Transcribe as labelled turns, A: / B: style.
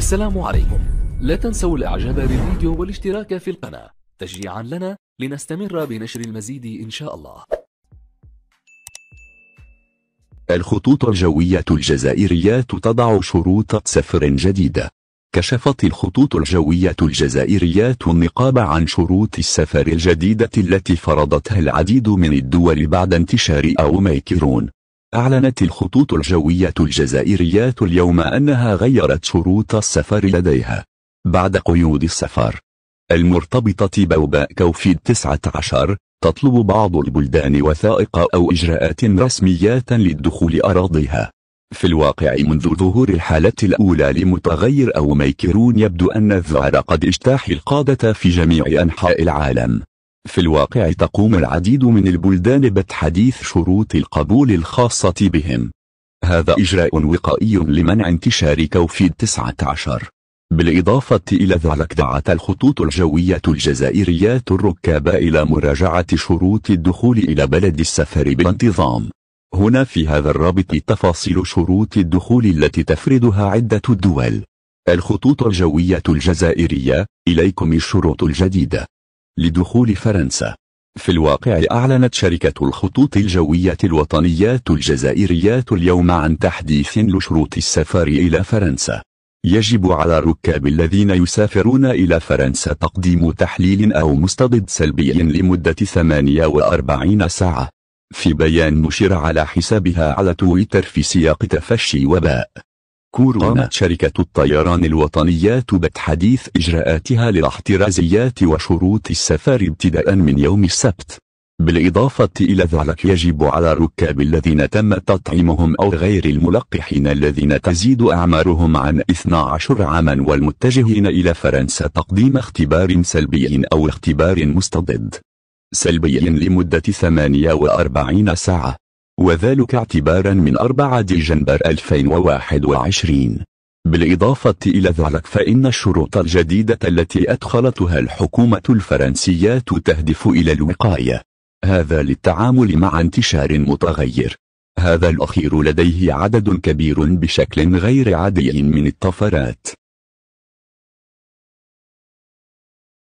A: السلام عليكم لا تنسوا الاعجاب بالفيديو والاشتراك في القناة تشجيعا لنا لنستمر بنشر المزيد إن شاء الله الخطوط الجوية الجزائرية تضع شروط سفر جديدة كشفت الخطوط الجوية الجزائرية النقاب عن شروط السفر الجديدة التي فرضتها العديد من الدول بعد انتشار أوميكرون أعلنت الخطوط الجوية الجزائرية اليوم أنها غيرت شروط السفر لديها بعد قيود السفر المرتبطة بوباء كوفيد-19 تطلب بعض البلدان وثائق أو إجراءات رسمية للدخول أراضيها في الواقع منذ ظهور الحالة الأولى لمتغير أو ميكرون يبدو أن الذعر قد اجتاح القادة في جميع أنحاء العالم في الواقع تقوم العديد من البلدان بتحديث شروط القبول الخاصة بهم هذا إجراء وقائي لمنع انتشار كوفيد-19 بالإضافة إلى ذلك دعت الخطوط الجوية الجزائرية الركاب إلى مراجعة شروط الدخول إلى بلد السفر بانتظام هنا في هذا الرابط تفاصيل شروط الدخول التي تفرضها عدة دول الخطوط الجوية الجزائرية إليكم الشروط الجديدة لدخول فرنسا في الواقع أعلنت شركة الخطوط الجوية الوطنيات الجزائريات اليوم عن تحديث لشروط السفر إلى فرنسا يجب على الركاب الذين يسافرون إلى فرنسا تقديم تحليل أو مستضد سلبي لمدة 48 ساعة في بيان نشر على حسابها على تويتر في سياق تفشي وباء قامت شركة الطيران الوطنية بتحديث إجراءاتها للاحترازيات وشروط السفر ابتداء من يوم السبت بالإضافة إلى ذلك يجب على الركاب الذين تم تطعيمهم أو غير الملقحين الذين تزيد أعمارهم عن 12 عاما والمتجهين إلى فرنسا تقديم اختبار سلبي أو اختبار مستضد سلبي لمدة 48 ساعة وذلك اعتبارا من 4 ديسمبر 2021 بالإضافة إلى ذلك فإن الشروط الجديدة التي أدخلتها الحكومة الفرنسية تهدف إلى الوقاية هذا للتعامل مع انتشار متغير هذا الأخير لديه عدد كبير بشكل غير عادي من الطفرات